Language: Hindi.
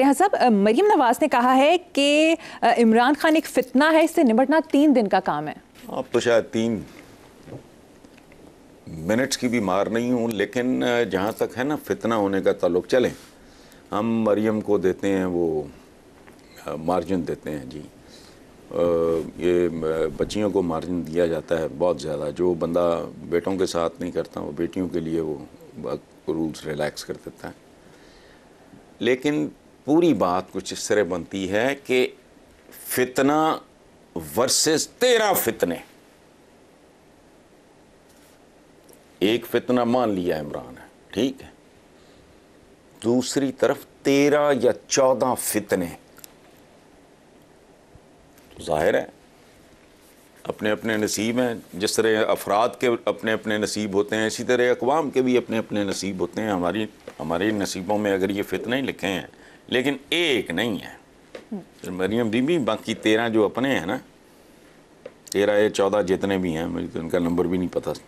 तेहा साहब मरीम नवाज ने कहा है कि इमरान खान एक फितना है इससे निपटना तीन दिन का काम है आप तो शायद तीन मिनट्स की भी मार नहीं हूँ लेकिन जहाँ तक है ना फितना होने का ताल्लुक चलें हम मरियम को देते हैं वो मार्जिन देते हैं जी ये बच्चियों को मार्जिन दिया जाता है बहुत ज़्यादा जो बंदा बेटों के साथ नहीं करता वो बेटियों के लिए वो रूल्स रिलैक्स कर देता है लेकिन पूरी बात कुछ इस तरह बनती है कि फितना वर्सेस तेरह फितने एक फितना मान लिया इमरान है ठीक है दूसरी तरफ तेरह या चौदह फितने तो जाहिर है अपने अपने नसीब हैं जिस तरह अफराद के अपने अपने नसीब होते हैं इसी तरह अकवाम के भी अपने अपने नसीब होते हैं हमारी हमारे नसीबों में अगर ये फितने ही लिखे हैं लेकिन एक नहीं है फिर मरियम बीबी बाकी तेरह जो अपने हैं ना तेरह या चौदह जितने भी हैं मुझे तो उनका नंबर भी नहीं पता